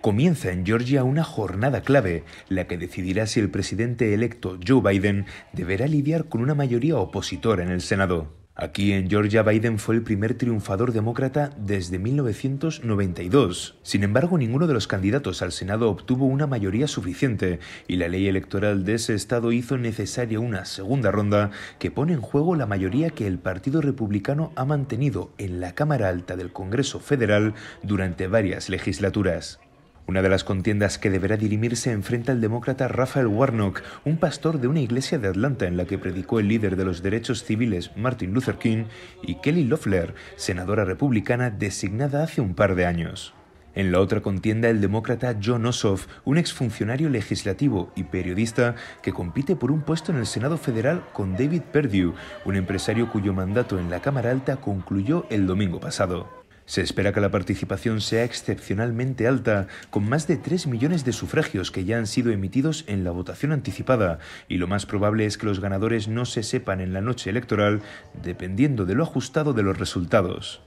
Comienza en Georgia una jornada clave, la que decidirá si el presidente electo Joe Biden deberá lidiar con una mayoría opositora en el Senado. Aquí en Georgia Biden fue el primer triunfador demócrata desde 1992. Sin embargo, ninguno de los candidatos al Senado obtuvo una mayoría suficiente y la ley electoral de ese estado hizo necesaria una segunda ronda que pone en juego la mayoría que el Partido Republicano ha mantenido en la Cámara Alta del Congreso Federal durante varias legislaturas. Una de las contiendas que deberá dirimirse enfrenta al demócrata Rafael Warnock, un pastor de una iglesia de Atlanta en la que predicó el líder de los derechos civiles Martin Luther King y Kelly Loeffler, senadora republicana designada hace un par de años. En la otra contienda, el demócrata John Ossoff, un exfuncionario legislativo y periodista que compite por un puesto en el Senado Federal con David Perdue, un empresario cuyo mandato en la Cámara Alta concluyó el domingo pasado. Se espera que la participación sea excepcionalmente alta, con más de 3 millones de sufragios que ya han sido emitidos en la votación anticipada, y lo más probable es que los ganadores no se sepan en la noche electoral, dependiendo de lo ajustado de los resultados.